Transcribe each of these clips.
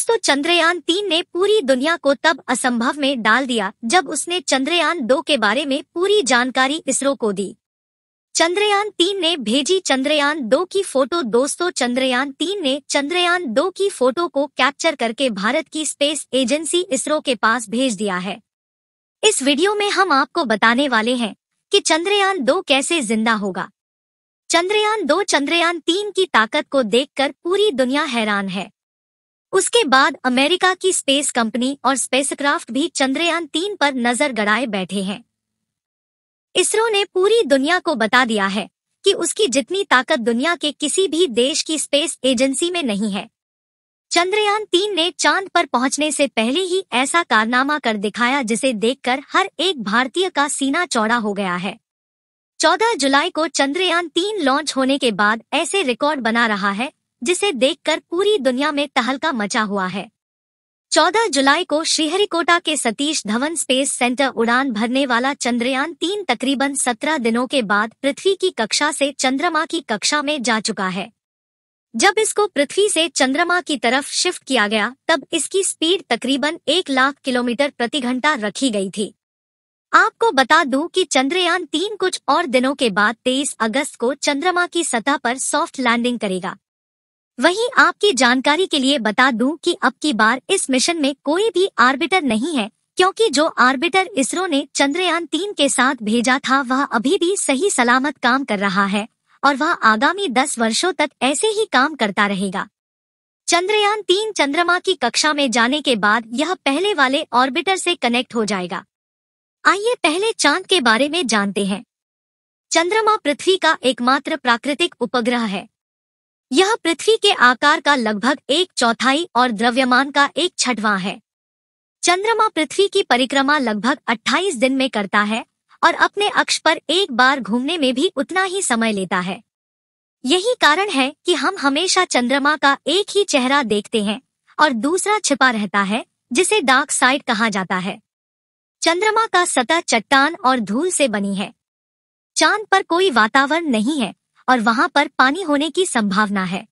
दोस्तों चंद्रयान तीन ने पूरी दुनिया को तब असंभव में डाल दिया जब उसने चंद्रयान दो के बारे में पूरी जानकारी इसरो को दी चंद्रयान तीन ने भेजी चंद्रयान दो की फोटो दोस्तों चंद्रयान तीन ने चंद्रयान दो की फोटो को कैप्चर करके भारत की स्पेस एजेंसी इसरो के पास भेज दिया है इस वीडियो में हम आपको बताने वाले हैं कि चंद्रयान दो कैसे जिंदा होगा चंद्रयान दो चंद्रयान तीन की ताकत को देखकर पूरी दुनिया हैरान है उसके बाद अमेरिका की स्पेस कंपनी और स्पेसक्राफ्ट भी चंद्रयान तीन पर नजर गड़ाए बैठे हैं इसरो ने पूरी दुनिया को बता दिया है कि उसकी जितनी ताकत दुनिया के किसी भी देश की स्पेस एजेंसी में नहीं है चंद्रयान तीन ने चांद पर पहुंचने से पहले ही ऐसा कारनामा कर दिखाया जिसे देखकर हर एक भारतीय का सीना चौड़ा हो गया है 14 जुलाई को चंद्रयान तीन लॉन्च होने के बाद ऐसे रिकॉर्ड बना रहा है जिसे देखकर पूरी दुनिया में तहलका मचा हुआ है 14 जुलाई को श्रीहरिकोटा के सतीश धवन स्पेस सेंटर उड़ान भरने वाला चंद्रयान तीन तकरीबन 17 दिनों के बाद पृथ्वी की कक्षा से चंद्रमा की कक्षा में जा चुका है जब इसको पृथ्वी से चंद्रमा की तरफ शिफ्ट किया गया तब इसकी स्पीड तकरीबन एक लाख किलोमीटर प्रति घंटा रखी गई थी आपको बता दूं कि चंद्रयान तीन कुछ और दिनों के बाद 23 अगस्त को चंद्रमा की सतह पर सॉफ्ट लैंडिंग करेगा वहीं आपकी जानकारी के लिए बता दूं कि अब की बार इस मिशन में कोई भी आर्बिटर नहीं है क्योंकि जो आर्बिटर इसरो ने चंद्रयान तीन के साथ भेजा था वह अभी भी सही सलामत काम कर रहा है और वह आगामी दस वर्षों तक ऐसे ही काम करता रहेगा चंद्रयान तीन चंद्रमा की कक्षा में जाने के बाद यह पहले वाले ऑर्बिटर से कनेक्ट हो जाएगा आइए पहले चांद के बारे में जानते हैं चंद्रमा पृथ्वी का एकमात्र प्राकृतिक उपग्रह है यह पृथ्वी के आकार का लगभग एक चौथाई और द्रव्यमान का एक छठवां है चंद्रमा पृथ्वी की परिक्रमा लगभग 28 दिन में करता है और अपने अक्ष पर एक बार घूमने में भी उतना ही समय लेता है यही कारण है कि हम हमेशा चंद्रमा का एक ही चेहरा देखते हैं और दूसरा छिपा रहता है जिसे डार्क साइड कहा जाता है चंद्रमा का सतह चट्टान और धूल से बनी है चांद पर कोई वातावरण नहीं है और वहां पर पानी होने की संभावना है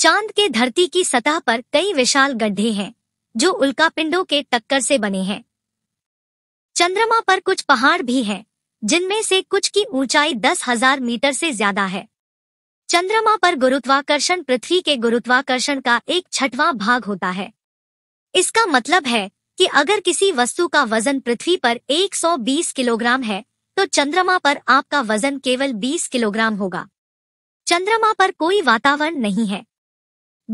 चांद के धरती की सतह पर कई विशाल गड्ढे हैं जो उल्कापिंडों के टक्कर से बने हैं चंद्रमा पर कुछ पहाड़ भी हैं जिनमें से कुछ की ऊंचाई दस हजार मीटर से ज्यादा है चंद्रमा पर गुरुत्वाकर्षण पृथ्वी के गुरुत्वाकर्षण का एक छठवां भाग होता है इसका मतलब है कि अगर किसी वस्तु का वजन पृथ्वी पर 120 किलोग्राम है तो चंद्रमा पर आपका वजन केवल 20 किलोग्राम होगा चंद्रमा पर कोई वातावरण नहीं है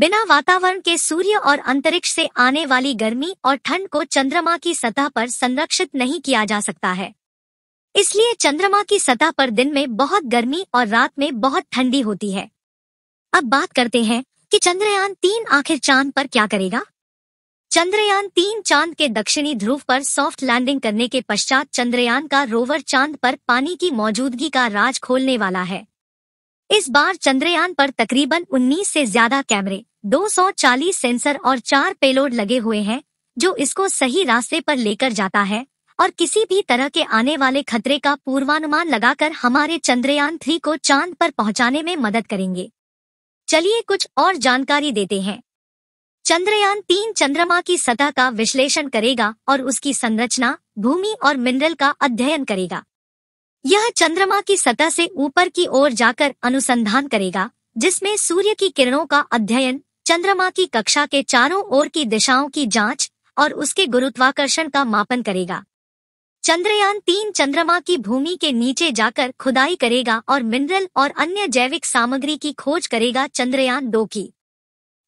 बिना वातावरण के सूर्य और अंतरिक्ष से आने वाली गर्मी और ठंड को चंद्रमा की सतह पर संरक्षित नहीं किया जा सकता है इसलिए चंद्रमा की सतह पर दिन में बहुत गर्मी और रात में बहुत ठंडी होती है अब बात करते हैं कि चंद्रयान तीन आखिर चांद पर क्या करेगा चंद्रयान तीन चांद के दक्षिणी ध्रुव पर सॉफ्ट लैंडिंग करने के पश्चात चंद्रयान का रोवर चांद पर पानी की मौजूदगी का राज खोलने वाला है इस बार चंद्रयान पर तकरीबन 19 से ज्यादा कैमरे 240 सेंसर और चार पेलोड लगे हुए हैं जो इसको सही रास्ते पर लेकर जाता है और किसी भी तरह के आने वाले खतरे का पूर्वानुमान लगाकर हमारे चंद्रयान थ्री को चांद पर पहुंचाने में मदद करेंगे चलिए कुछ और जानकारी देते हैं चंद्रयान तीन चंद्रमा की सतह का विश्लेषण करेगा और उसकी संरचना भूमि और मिनरल का अध्ययन करेगा यह चंद्रमा की सतह से ऊपर की ओर जाकर अनुसंधान करेगा जिसमें सूर्य की किरणों का अध्ययन चंद्रमा की कक्षा के चारों ओर की दिशाओं की जांच और उसके गुरुत्वाकर्षण का मापन करेगा चंद्रयान तीन चंद्रमा की भूमि के नीचे जाकर खुदाई करेगा और मिनरल और अन्य जैविक सामग्री की खोज करेगा चंद्रयान दो की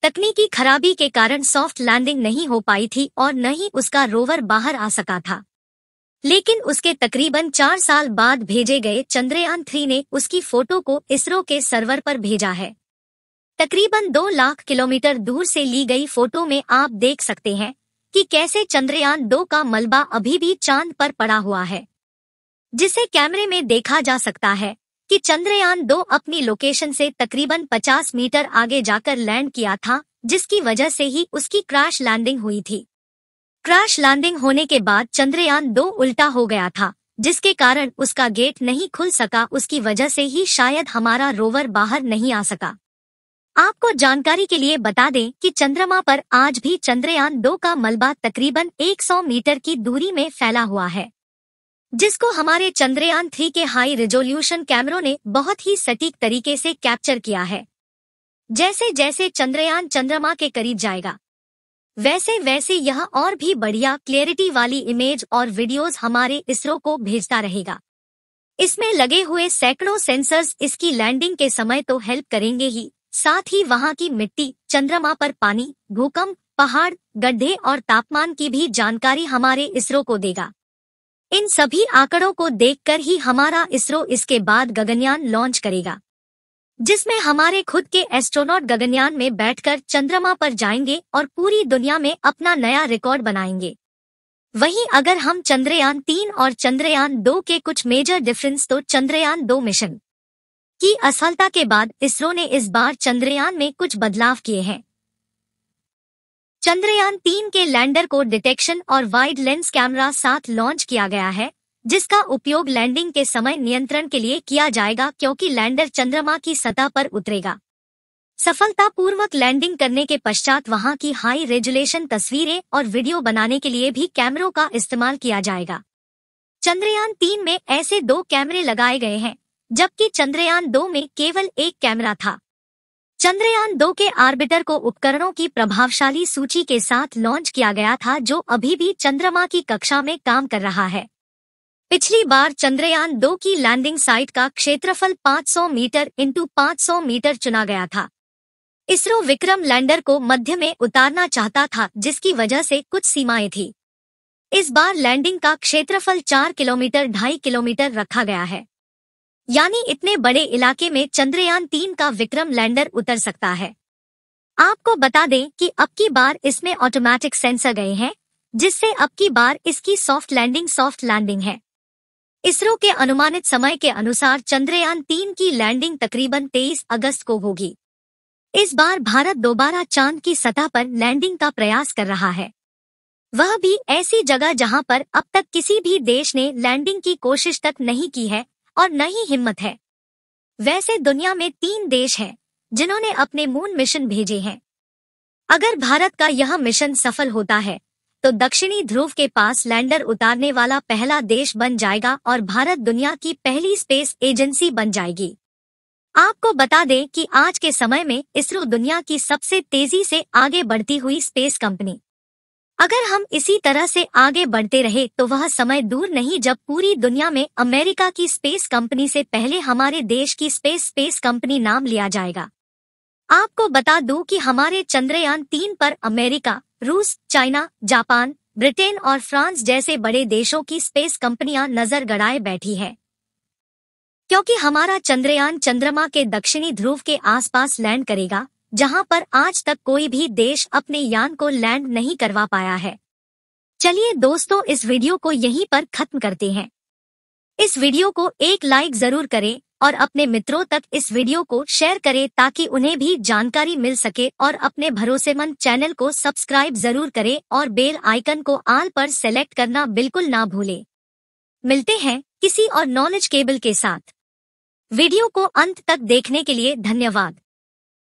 तकनीकी खराबी के कारण सॉफ्ट लैंडिंग नहीं हो पाई थी और न ही उसका रोवर बाहर आ सका था लेकिन उसके तकरीबन चार साल बाद भेजे गए चंद्रयान थ्री ने उसकी फोटो को इसरो के सर्वर पर भेजा है तकरीबन दो लाख किलोमीटर दूर से ली गई फोटो में आप देख सकते हैं कि कैसे चंद्रयान दो का मलबा अभी भी चांद पर पड़ा हुआ है जिसे कैमरे में देखा जा सकता है कि चंद्रयान दो अपनी लोकेशन से तकरीबन 50 मीटर आगे जाकर लैंड किया था जिसकी वजह से ही उसकी क्रैश लैंडिंग हुई थी क्रैश लैंडिंग होने के बाद चंद्रयान दो उल्टा हो गया था जिसके कारण उसका गेट नहीं खुल सका उसकी वजह से ही शायद हमारा रोवर बाहर नहीं आ सका आपको जानकारी के लिए बता दें कि चंद्रमा पर आज भी चंद्रयान दो का मलबा तकरीबन 100 मीटर की दूरी में फैला हुआ है जिसको हमारे चंद्रयान थ्री के हाई रेजोल्यूशन कैमरों ने बहुत ही सटीक तरीके से कैप्चर किया है जैसे जैसे चंद्रयान चंद्रमा के करीब जाएगा वैसे वैसे यह और भी बढ़िया क्लियरिटी वाली इमेज और वीडियोस हमारे इसरो को भेजता रहेगा इसमें लगे हुए सैकड़ों सेंसर्स इसकी लैंडिंग के समय तो हेल्प करेंगे ही साथ ही वहां की मिट्टी चंद्रमा पर पानी भूकंप पहाड़ गड्ढे और तापमान की भी जानकारी हमारे इसरो को देगा इन सभी आंकड़ों को देखकर ही हमारा इसरो इसके बाद गगनयान लॉन्च करेगा जिसमें हमारे खुद के एस्ट्रोनॉट गगनयान में बैठकर चंद्रमा पर जाएंगे और पूरी दुनिया में अपना नया रिकॉर्ड बनाएंगे वहीं अगर हम चंद्रयान तीन और चंद्रयान दो के कुछ मेजर डिफरेंस तो चंद्रयान दो मिशन की असफलता के बाद इसरो ने इस बार चंद्रयान में कुछ बदलाव किए हैं चंद्रयान तीन के लैंडर को डिटेक्शन और वाइड लेंस कैमरा साथ लॉन्च किया गया है जिसका उपयोग लैंडिंग के समय नियंत्रण के लिए किया जाएगा क्योंकि लैंडर चंद्रमा की सतह पर उतरेगा सफलतापूर्वक लैंडिंग करने के पश्चात वहां की हाई रेजुलेशन तस्वीरें और वीडियो बनाने के लिए भी कैमरों का इस्तेमाल किया जाएगा चंद्रयान तीन में ऐसे दो कैमरे लगाए गए हैं जबकि चंद्रयान दो में केवल एक कैमरा था चंद्रयान दो के आर्बिटर को उपकरणों की प्रभावशाली सूची के साथ लॉन्च किया गया था जो अभी भी चंद्रमा की कक्षा में काम कर रहा है पिछली बार चंद्रयान दो की लैंडिंग साइट का क्षेत्रफल 500 मीटर इंटू 500 मीटर चुना गया था इसरो विक्रम लैंडर को मध्य में उतारना चाहता था जिसकी वजह से कुछ सीमाएं थी इस बार लैंडिंग का क्षेत्रफल चार किलोमीटर ढाई किलोमीटर रखा गया है यानी इतने बड़े इलाके में चंद्रयान तीन का विक्रम लैंडर उतर सकता है आपको बता दें कि अब की बार इसमें ऑटोमेटिक सेंसर गए हैं जिससे अब की बार इसकी सॉफ्ट लैंडिंग सॉफ्ट लैंडिंग है इसरो के अनुमानित समय के अनुसार चंद्रयान तीन की लैंडिंग तकरीबन 23 अगस्त को होगी इस बार भारत दोबारा चांद की सतह पर लैंडिंग का प्रयास कर रहा है वह भी ऐसी जगह जहां पर अब तक किसी भी देश ने लैंडिंग की कोशिश तक नहीं की है और न ही हिम्मत है वैसे दुनिया में तीन देश हैं जिन्होंने अपने मून मिशन भेजे हैं अगर भारत का यह मिशन सफल होता है तो दक्षिणी ध्रुव के पास लैंडर उतारने वाला पहला देश बन जाएगा और भारत दुनिया की पहली स्पेस एजेंसी बन जाएगी आपको बता दें कि आज के समय में इसरो दुनिया की सबसे तेजी से आगे बढ़ती हुई स्पेस कंपनी अगर हम इसी तरह से आगे बढ़ते रहे तो वह समय दूर नहीं जब पूरी दुनिया में अमेरिका की स्पेस कंपनी से पहले हमारे देश की स्पेस स्पेस कंपनी नाम लिया जाएगा आपको बता दूं कि हमारे चंद्रयान तीन पर अमेरिका रूस चाइना जापान ब्रिटेन और फ्रांस जैसे बड़े देशों की स्पेस कंपनियां नजर गड़ाए बैठी है क्योंकि हमारा चंद्रयान चंद्रमा के दक्षिणी ध्रुव के आसपास लैंड करेगा जहां पर आज तक कोई भी देश अपने यान को लैंड नहीं करवा पाया है चलिए दोस्तों इस वीडियो को यहीं पर खत्म करते हैं इस वीडियो को एक लाइक जरूर करें और अपने मित्रों तक इस वीडियो को शेयर करें ताकि उन्हें भी जानकारी मिल सके और अपने भरोसेमंद चैनल को सब्सक्राइब जरूर करें और बेल आइकन को आल पर सेलेक्ट करना बिल्कुल ना भूलें मिलते हैं किसी और नॉलेज केबल के साथ वीडियो को अंत तक देखने के लिए धन्यवाद